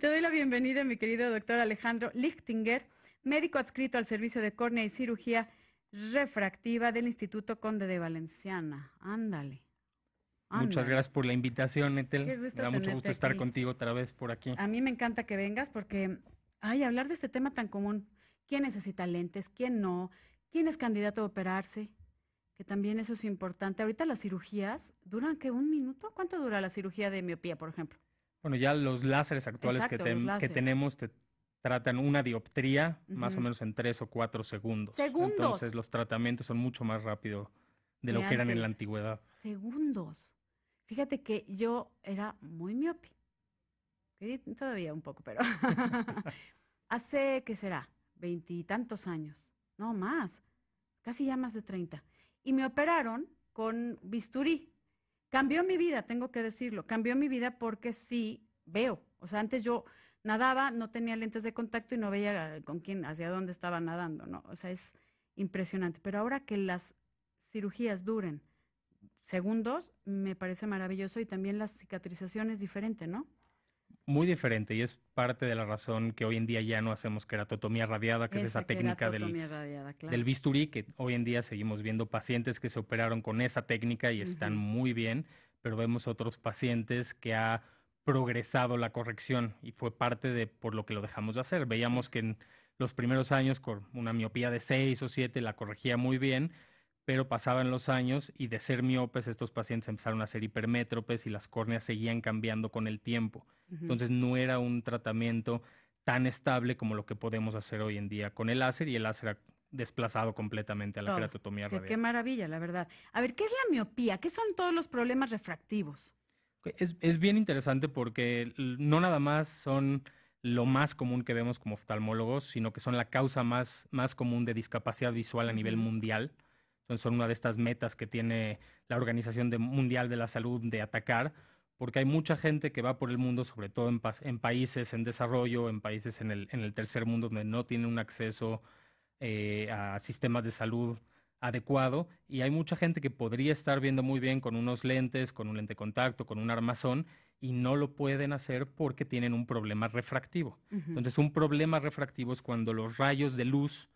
Te doy la bienvenida, mi querido doctor Alejandro Lichtinger, médico adscrito al servicio de córnea y cirugía refractiva del Instituto Conde de Valenciana. Ándale. Muchas gracias por la invitación, Etel. Me da mucho gusto estar contigo otra vez por aquí. A mí me encanta que vengas porque, ay, hablar de este tema tan común, quién necesita lentes, quién no, quién es candidato a operarse, que también eso es importante. Ahorita las cirugías duran que un minuto. ¿Cuánto dura la cirugía de miopía, por ejemplo? Bueno, ya los láseres actuales que, tenemos te tratan una dioptría más o menos en tres o cuatro segundos. Segundos. Entonces los tratamientos son mucho más rápido de lo que, eran en la antigüedad. Segundos. Fíjate que yo era muy miope. Todavía un poco, pero hace, ¿qué será? Veintitantos años. No más. Casi ya más de treinta. Y me operaron con bisturí. Cambió mi vida, tengo que decirlo. Cambió mi vida porque sí veo. O sea, antes yo nadaba, no tenía lentes de contacto y no veía eh, con quién, hacia dónde estaba nadando, ¿no? O sea, es impresionante. Pero ahora que las cirugías duren segundos, me parece maravilloso y también la cicatrización es diferente, ¿no? muy diferente y es parte de la razón que hoy en día ya no hacemos queratotomía radiada, que es esa técnica del, del, bisturí, que hoy en día seguimos viendo pacientes que se operaron con esa técnica y están muy bien, pero vemos otros pacientes que ha progresado la corrección y fue parte de por lo que lo dejamos de hacer. Veíamos que en los primeros años con una miopía de 6 o 7 la corregía muy bien, pero pasaban los años y de ser miopes estos pacientes empezaron a ser hipermétropes y las córneas seguían cambiando con el tiempo. Entonces no era un tratamiento tan estable como lo que podemos hacer hoy en día con el láser y el láser ha desplazado completamente a la oh, Qué maravilla, la verdad. A ver, ¿qué es la miopía? ¿Qué son todos los problemas refractivos? Es, bien interesante porque no nada más son lo más común que vemos como oftalmólogos, sino que son la causa más, común de discapacidad visual a nivel mundial son una de estas metas que tiene la Organización Mundial de la Salud de atacar, porque hay mucha gente que va por el mundo, sobre todo en, países en desarrollo, en países en el, en el, tercer mundo donde no tienen un acceso eh, a sistemas de salud adecuado y hay mucha gente que podría estar viendo muy bien con unos lentes, con un lente de contacto, con un armazón y no lo pueden hacer porque tienen un problema refractivo. Entonces, un problema refractivo es cuando los rayos de luz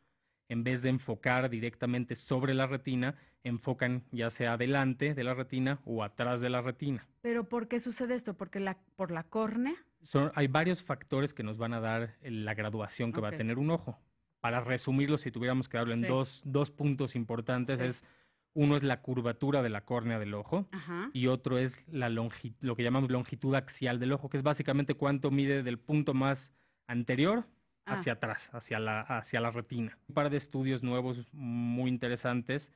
en vez de enfocar directamente sobre la retina, enfocan ya sea adelante de la retina o atrás de la retina. ¿Pero por qué sucede esto? ¿Porque ¿Por la córnea? hay varios factores que nos van a dar la graduación que va a tener un ojo. Para resumirlo, si tuviéramos que hablar en dos, dos, puntos importantes, es uno es la curvatura de la córnea del ojo y otro es la lo que llamamos longitud axial del ojo, que es básicamente cuánto mide del punto más anterior hacia ah. atrás, hacia la, hacia la retina. Un par de estudios nuevos muy interesantes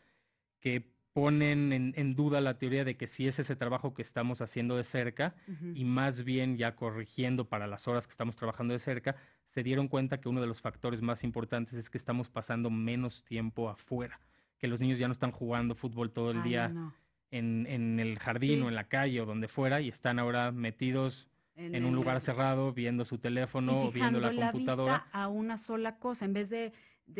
que ponen en, duda la teoría de que si es ese trabajo que estamos haciendo de cerca y más bien ya corrigiendo para las horas que estamos trabajando de cerca, se dieron cuenta que uno de los factores más importantes es que estamos pasando menos tiempo afuera, que los niños ya no están jugando fútbol todo el día en, el jardín o en la calle o donde fuera y están ahora metidos en, un lugar cerrado, viendo su teléfono, viendo la, la computadora. Vista a una sola cosa, en vez de,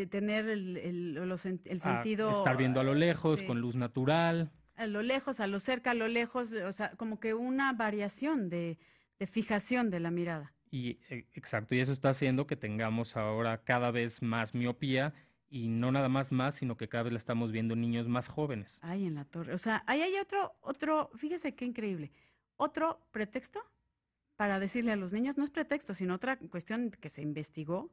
tener el, sentido. estar viendo a lo lejos, con luz natural. A lo lejos, a lo cerca, a lo lejos, o sea, como que una variación de, fijación de la mirada. Y e, exacto, y eso está haciendo que tengamos ahora cada vez más miopía y no nada más más, sino que cada vez la estamos viendo en niños más jóvenes. Ay, en la torre. O sea, ahí hay otro, otro, fíjese qué increíble, otro pretexto para decirle a los niños, no es pretexto, sino otra cuestión que se investigó,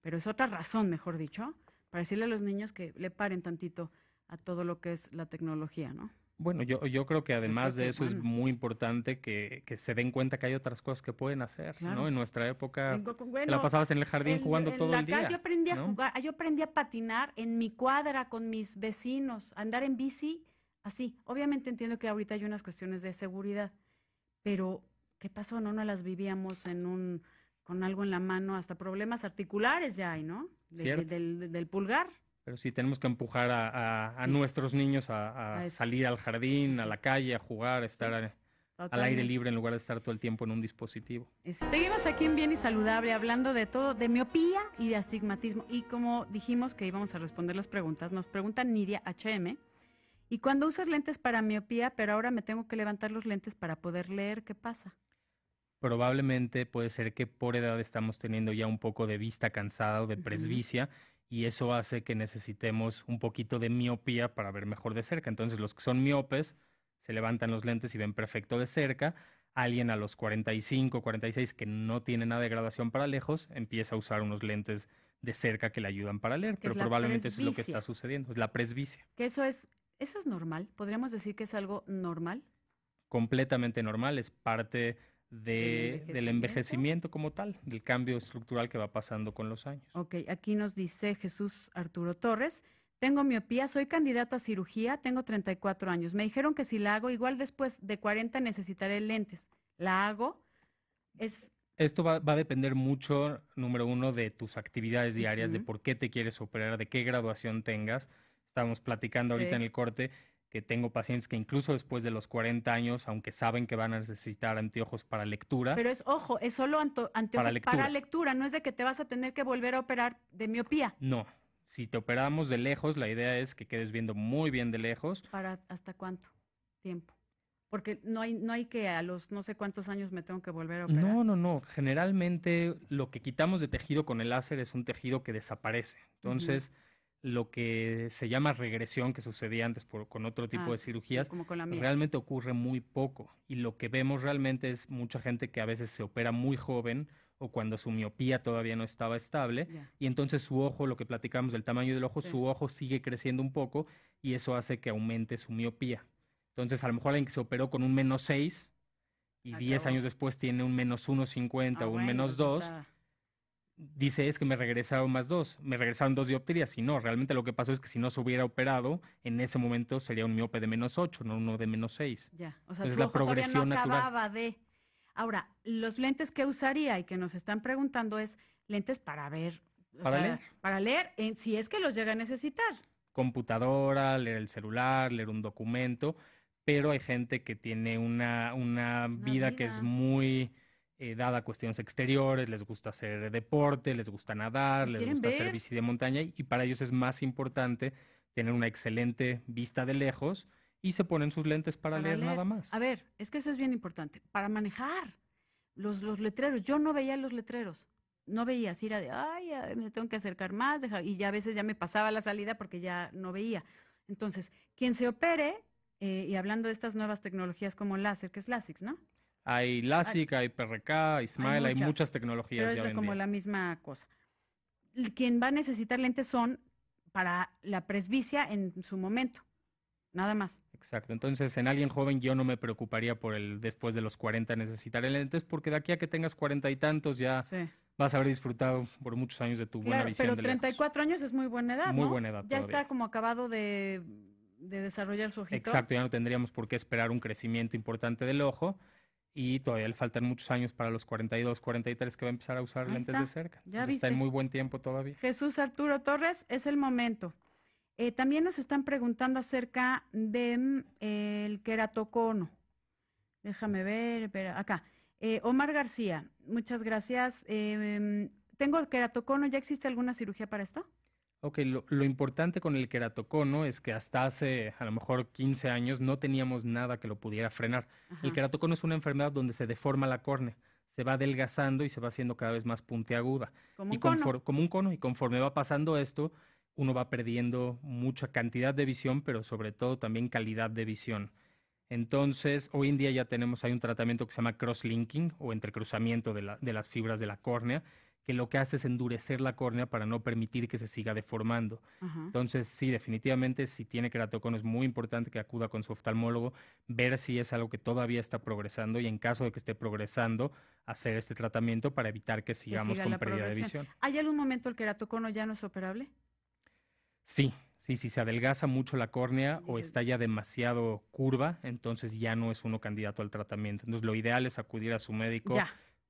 pero es otra razón, mejor dicho, para decirle a los niños que le paren tantito a todo lo que es la tecnología, ¿no? Bueno, yo, creo que además de eso es, muy importante que, se den cuenta que hay otras cosas que pueden hacer, ¿no? En nuestra época la pasabas en el jardín jugando todo el día. Yo aprendí a jugar, yo aprendí a patinar en mi cuadra con mis vecinos, andar en bici, así. Obviamente entiendo que ahorita hay unas cuestiones de seguridad, pero ¿qué pasó? No, no las vivíamos en un, con algo en la mano, hasta problemas articulares ya hay, ¿no? del, pulgar. Pero sí, tenemos que empujar a, nuestros niños a, salir al jardín, a la calle, a jugar, a estar al aire libre en lugar de estar todo el tiempo en un dispositivo. Seguimos aquí en Bien y Saludable hablando de todo, de miopía y de astigmatismo. Y como dijimos que íbamos a responder las preguntas, nos pregunta Nidia HM. Y cuando usas lentes para miopía, pero ahora me tengo que levantar los lentes para poder leer, ¿qué pasa? Probablemente puede ser que por edad estamos teniendo ya un poco de vista cansada o de presbicia y eso hace que necesitemos un poquito de miopía para ver mejor de cerca. Entonces los que son miopes se levantan los lentes y ven perfecto de cerca. Alguien a los 45, 46 que no tiene nada de graduación para lejos empieza a usar unos lentes de cerca que le ayudan para leer, pero probablemente eso es lo que está sucediendo, es la presbicia. Que eso es ¿Eso es normal? ¿Podríamos decir que es algo normal? Completamente normal, es parte del envejecimiento como tal, del cambio estructural que va pasando con los años. Ok, aquí nos dice Jesús Arturo Torres, tengo miopía, soy candidato a cirugía, tengo 34 años. Me dijeron que si la hago, igual después de 40 necesitaré lentes. ¿La hago? Es... Esto va, a depender mucho, número uno, de tus actividades diarias, de por qué te quieres operar, de qué graduación tengas estábamos platicando ahorita en el corte, que tengo pacientes que incluso después de los 40 años, aunque saben que van a necesitar anteojos para lectura. Pero es, ojo, es solo anteojos para lectura. no es de que te vas a tener que volver a operar de miopía. No. Si te operamos de lejos, la idea es que quedes viendo muy bien de lejos. ¿Para hasta cuánto tiempo? Porque no hay, no hay que a los no sé cuántos años me tengo que volver a operar. No, no, no. Generalmente lo que quitamos de tejido con el láser es un tejido que desaparece. Entonces lo que se llama regresión que sucedía antes con otro tipo ah, de cirugías, realmente ocurre muy poco. Y lo que vemos realmente es mucha gente que a veces se opera muy joven o cuando su miopía todavía no estaba estable. Y entonces su ojo, lo que platicamos del tamaño del ojo, su ojo sigue creciendo un poco y eso hace que aumente su miopía. Entonces a lo mejor alguien que se operó con un menos 6 y 10 ah, años después tiene un menos 1,50 ah, o un menos 2 dice es que me regresaron más dos, me regresaron dos dioptrías. si no, realmente lo que pasó es que si no se hubiera operado, en ese momento sería un miope de menos ocho, no uno de menos seis. Ya, o sea, la progresión no acababa de. Ahora, los lentes que usaría y que nos están preguntando es lentes para ver, para, leer. para leer, en, eh, si es que los llega a necesitar. Computadora, leer el celular, leer un documento, pero hay gente que tiene una, una, vida que es muy eh, dada cuestiones exteriores, les gusta hacer deporte, les gusta nadar, les gusta hacer bici de montaña y para ellos es más importante tener una excelente vista de lejos y se ponen sus lentes para, leer, nada más. A ver, es que eso es bien importante. Para manejar los, los letreros, yo no veía los letreros. No veía, si era de, ay, me tengo que acercar más, y ya a veces ya me pasaba la salida porque ya no veía. Entonces, quien se opere, eh, y hablando de estas nuevas tecnologías como láser, que es LASIX, ¿no? Hay LASIK, hay, PRK, hay hay muchas, tecnologías. Pero es como la misma cosa. Quien va a necesitar lentes son para la presbicia en su momento. Nada más. Exacto. Entonces, en alguien joven yo no me preocuparía por el después de los 40 necesitar lentes, porque de aquí a que tengas cuarenta y tantos ya vas a haber disfrutado por muchos años de tu buena visión. Pero 34 años es muy buena edad. Muy buena edad. Ya está como acabado de, desarrollar su ojito. Exacto, ya no tendríamos por qué esperar un crecimiento importante del ojo y todavía le faltan muchos años para los 42, 43 que va a empezar a usar lentes de cerca. Ya Está en muy buen tiempo todavía. Jesús Arturo Torres, es el momento. Eh, también nos están preguntando acerca del de, mm, queratocono. Déjame ver, espera, acá. Eh, Omar García, muchas gracias. Eh, mm, tengo el queratocono, ¿ya existe alguna cirugía para esto? Ok, lo, importante con el queratocono es que hasta hace a lo mejor 15 años no teníamos nada que lo pudiera frenar. El queratocono es una enfermedad donde se deforma la córnea, se va adelgazando y se va haciendo cada vez más puntiaguda. Como un cono. Y conforme va pasando esto, uno va perdiendo mucha cantidad de visión, pero sobre todo también calidad de visión. Entonces, hoy en día ya tenemos, hay un tratamiento que se llama crosslinking o entrecruzamiento de las fibras de la córnea, que lo que hace es endurecer la córnea para no permitir que se siga deformando. Entonces, sí, definitivamente, si tiene queratocono, es muy importante que acuda con su oftalmólogo, ver si es algo que todavía está progresando y en caso de que esté progresando, hacer este tratamiento para evitar que sigamos con pérdida de visión. ¿Hay algún momento el queratocono ya no es operable? Sí, Sí, si se adelgaza mucho la córnea o está ya demasiado curva, entonces ya no es uno candidato al tratamiento. Entonces lo ideal es acudir a su médico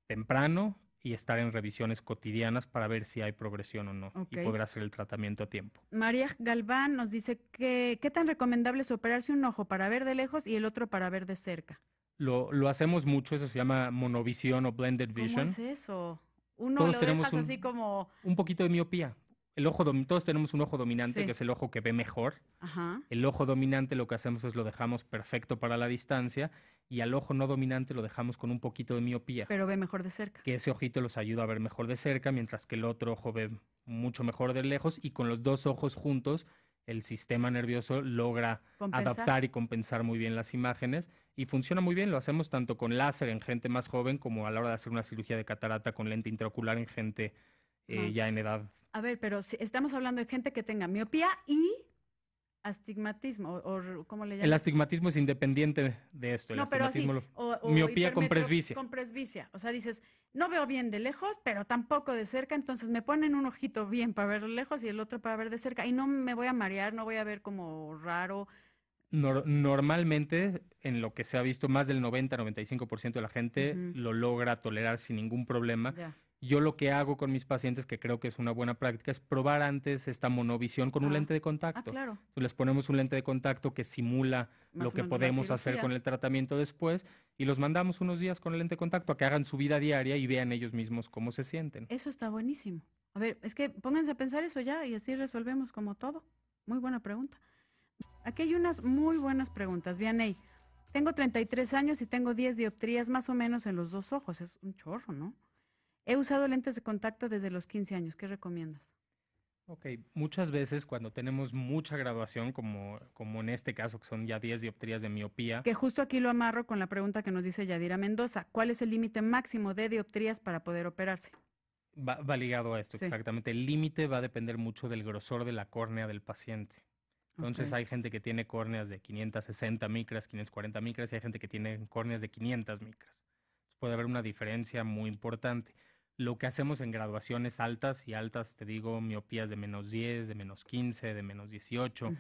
temprano y estar en revisiones cotidianas para ver si hay progresión o no y poder hacer el tratamiento a tiempo. María Galván nos dice que qué tan recomendable es operarse un ojo para ver de lejos y el otro para ver de cerca. Lo, hacemos mucho, eso se llama monovisión o blended vision. ¿Cómo es eso? Uno Todos tenemos así como un poquito de miopía el ojo todos tenemos un ojo dominante que es el ojo que ve mejor. El ojo dominante lo que hacemos es lo dejamos perfecto para la distancia y al ojo no dominante lo dejamos con un poquito de miopía. Pero ve mejor de cerca. Que ese ojito los ayuda a ver mejor de cerca, mientras que el otro ojo ve mucho mejor de lejos y con los dos ojos juntos el sistema nervioso logra adaptar y compensar muy bien las imágenes y funciona muy bien. Lo hacemos tanto con láser en gente más joven como a la hora de hacer una cirugía de catarata con lente intraocular en gente eh, ya en edad a ver, pero si estamos hablando de gente que tenga miopía y astigmatismo, o, ¿cómo le llaman? El astigmatismo es independiente de esto. El astigmatismo, miopía con presbicia. Con presbicia. O sea, dices, no veo bien de lejos, pero tampoco de cerca, entonces me ponen un ojito bien para ver lejos y el otro para ver de cerca. Y no me voy a marear, no voy a ver como raro. normalmente, en lo que se ha visto, más del 90-95% de la gente lo logra tolerar sin ningún problema. Yo lo que hago con mis pacientes, que creo que es una buena práctica, es probar antes esta monovisión con un ah. lente de ah, contacto. Ah, claro. les ponemos un lente de contacto que simula lo que podemos hacer con el tratamiento después y los mandamos unos días con el lente de contacto a que hagan su vida diaria y vean ellos mismos cómo se sienten. Eso está buenísimo. A ver, es que pónganse a pensar eso ya y así resolvemos como todo. Muy buena pregunta. Aquí hay unas muy buenas preguntas. Vianey, tengo 33 años y tengo 10 dioptrías más o menos en los dos ojos. Es un chorro, ¿no? He usado lentes de contacto desde los 15 años. ¿Qué recomiendas? Ok, muchas veces cuando tenemos mucha graduación, como, como en este caso, que son ya 10 dioptrías de miopía. Que justo aquí lo amarro con la pregunta que nos dice Yadira Mendoza. ¿Cuál es el límite máximo de dioptrías para poder operarse? Va, ligado a esto, exactamente. El límite va a depender mucho del grosor de la córnea del paciente. Entonces hay gente que tiene córneas de 560 micras, 540 micras y hay gente que tiene córneas de 500 micras. puede haber una diferencia muy importante lo que hacemos en graduaciones altas, y altas te digo miopías de menos 10, de menos 15, de menos 18,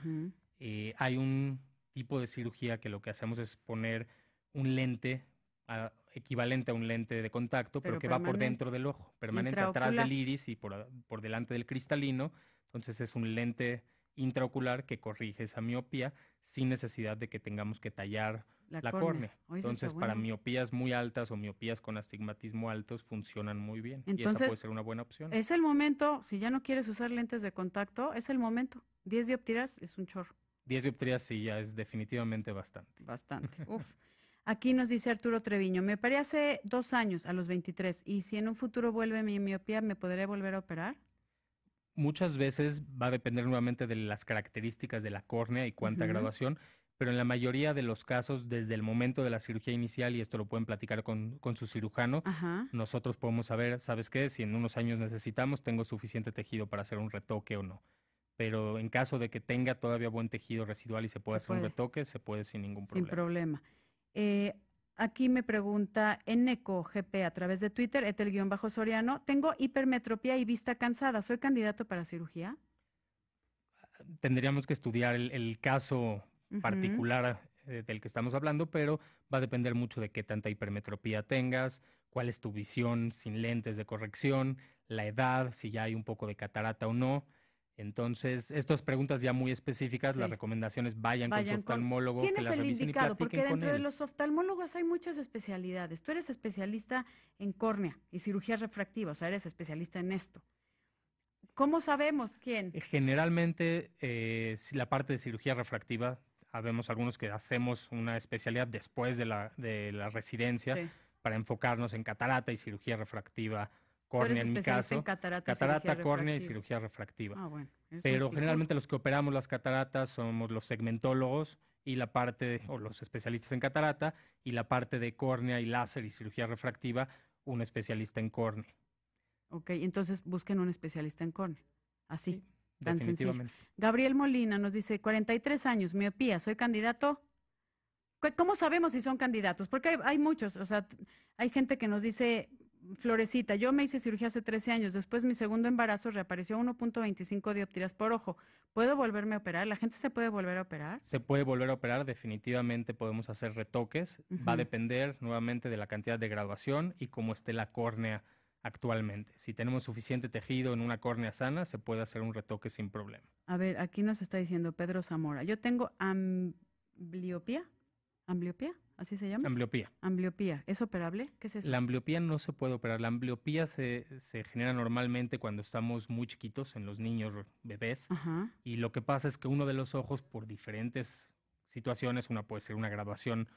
eh, hay un tipo de cirugía que lo que hacemos es poner un lente ah, equivalente a un lente de contacto, pero, que va por dentro del ojo, permanente atrás del iris y por, por delante del cristalino. Entonces es un lente intraocular que corrige esa miopía sin necesidad de que tengamos que tallar la, córnea. Entonces, para miopías muy altas o miopías con astigmatismo altos funcionan muy bien. Entonces, y esa puede ser una buena opción. Es el momento, si ya no quieres usar lentes de contacto, es el momento. 10 dioptrías es un chorro. 10 dioptrías sí, ya es definitivamente bastante. Bastante. Uf. Aquí nos dice Arturo Treviño, me paré hace dos años, a los 23, y si en un futuro vuelve mi miopía, ¿me podré volver a operar? Muchas veces va a depender nuevamente de las características de la córnea y cuánta graduación pero en la mayoría de los casos, desde el momento de la cirugía inicial, y esto lo pueden platicar con, con su cirujano, nosotros podemos saber, ¿sabes qué? Si en unos años necesitamos, tengo suficiente tejido para hacer un retoque o no. Pero en caso de que tenga todavía buen tejido residual y se pueda hacer un retoque, se puede sin ningún problema. Sin problema. Eh, aquí me pregunta Neco GP a través de Twitter, etel-soriano, tengo hipermetropía y vista cansada, ¿soy candidato para cirugía? Ah, tendríamos que estudiar el caso particular eh, del que estamos hablando, pero va a depender mucho de qué tanta hipermetropía tengas, cuál es tu visión sin lentes de corrección, la edad, si ya hay un poco de catarata o no. Entonces, estas preguntas ya muy específicas, las recomendaciones vayan, con su oftalmólogo. ¿Quién es el indicado? Porque dentro de los oftalmólogos hay muchas especialidades. Tú eres especialista en córnea y cirugía refractiva, o sea, eres especialista en esto. ¿Cómo sabemos quién? Eh, generalmente, eh, la parte de cirugía refractiva Habemos algunos que hacemos una especialidad después de la, de la residencia para enfocarnos en catarata y cirugía refractiva córnea en mi caso. En catarata, catarata córnea y cirugía refractiva. Ah, bueno, Pero generalmente los que operamos las cataratas somos los segmentólogos y la parte, o los especialistas en catarata, y la parte de córnea y láser y cirugía refractiva, un especialista en córnea. Ok, entonces busquen un especialista en córnea. Así. Tan Gabriel Molina nos dice, 43 años, miopía, soy candidato. ¿Cómo sabemos si son candidatos? Porque hay, muchos, o sea, hay gente que nos dice, Florecita, yo me hice cirugía hace 13 años, después mi segundo embarazo reapareció 1.25 dioptrías por ojo. ¿Puedo volverme a operar? ¿La gente se puede volver a operar? Se puede volver a operar, definitivamente podemos hacer retoques. Va a depender nuevamente de la cantidad de graduación y cómo esté la córnea actualmente. Si tenemos suficiente tejido en una córnea sana, se puede hacer un retoque sin problema. A ver, aquí nos está diciendo Pedro Zamora. Yo tengo ambliopía. ¿Ambliopía? ¿Así se llama? Ambliopía. Ambliopía. ¿Es operable? ¿Qué es eso? La ambliopía no se puede operar. La ambliopía se, se genera normalmente cuando estamos muy chiquitos, en los niños, bebés. Y lo que pasa es que uno de los ojos, por diferentes situaciones, una puede ser una graduación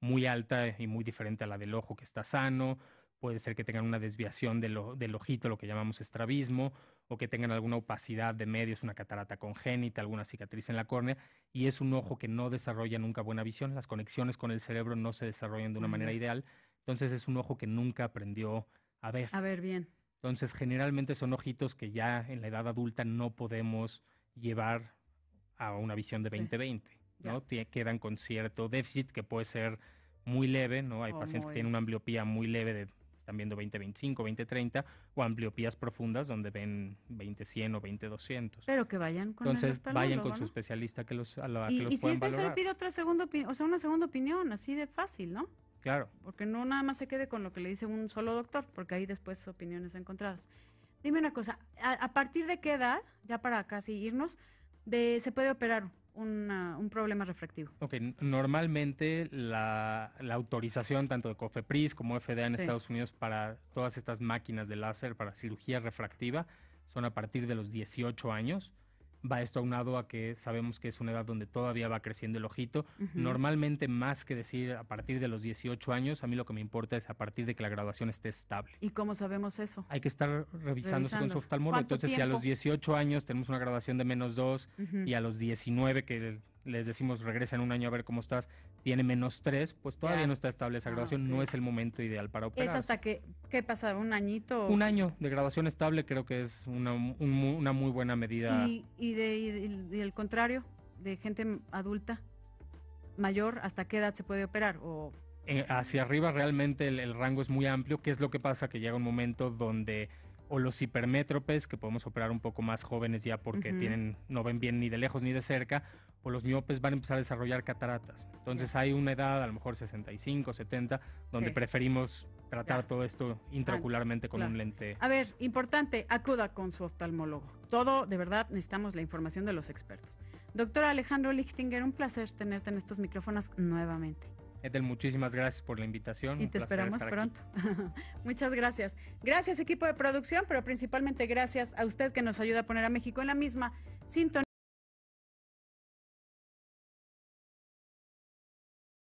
muy alta y muy diferente a la del ojo que está sano, puede ser que tengan una desviación del, lo del, ojito, lo que llamamos estrabismo, o que tengan alguna opacidad de medios, una catarata congénita, alguna cicatriz en la córnea, y es un ojo que no desarrolla nunca buena visión, las conexiones con el cerebro no se desarrollan de una manera ideal, entonces es un ojo que nunca aprendió a ver. A ver bien. Entonces generalmente son ojitos que ya en la edad adulta no podemos llevar a una visión de 20-20, ¿no? Quedan con cierto déficit que puede ser muy leve, ¿no? Hay pacientes que tienen una ambliopía muy leve de 20-25, 20 2030, o ampliopías profundas donde ven 20-100 o 20-200. Pero que vayan con Entonces, vayan con su especialista que los, a la, y, si es se le pide otra segunda, opinión, o sea, una segunda opinión, así de fácil, ¿no? Claro. Porque no nada más se quede con lo que le dice un solo doctor, porque ahí después opiniones encontradas. Dime una cosa, ¿a, partir de qué edad, ya para casi irnos, de, se puede operar un problema refractivo. Ok, normalmente la, autorización tanto de COFEPRIS como FDA en Estados Unidos para todas estas máquinas de láser para cirugía refractiva son a partir de los 18 años. Va esto aunado a que sabemos que es una edad donde todavía va creciendo el ojito. Normalmente, más que decir a partir de los 18 años, a mí lo que me importa es a partir de que la graduación esté estable. ¿Y cómo sabemos eso? Hay que estar revisándose con Soft oftalmólogo. Entonces, si a los 18 años tenemos una graduación de menos 2 y a los 19 que les decimos regresa en un año a ver cómo estás, tiene menos tres, pues todavía no está estable esa ah, graduación, no es el momento ideal para operar. ¿Es hasta que, qué pasa, un añito? Un año de graduación estable creo que es una, muy buena medida. ¿Y, de, del contrario, de gente adulta, mayor, hasta qué edad se puede operar? o eh, hacia arriba realmente el, rango es muy amplio, qué es lo que pasa que llega un momento donde o los hipermétropes, que podemos operar un poco más jóvenes ya porque tienen, no ven bien ni de lejos ni de cerca, o los miopes van a empezar a desarrollar cataratas. Entonces hay una edad, a lo mejor 65, 70, donde preferimos tratar todo esto intraocularmente con un lente. A ver, importante, acuda con su oftalmólogo. Todo, de verdad, necesitamos la información de los expertos. Doctor Alejandro Lichtinger, un placer tenerte en estos micrófonos nuevamente. Edel, muchísimas gracias por la invitación. Y te esperamos pronto. Muchas gracias. Gracias equipo de producción, pero principalmente gracias a usted que nos ayuda a poner a México en la misma sintonía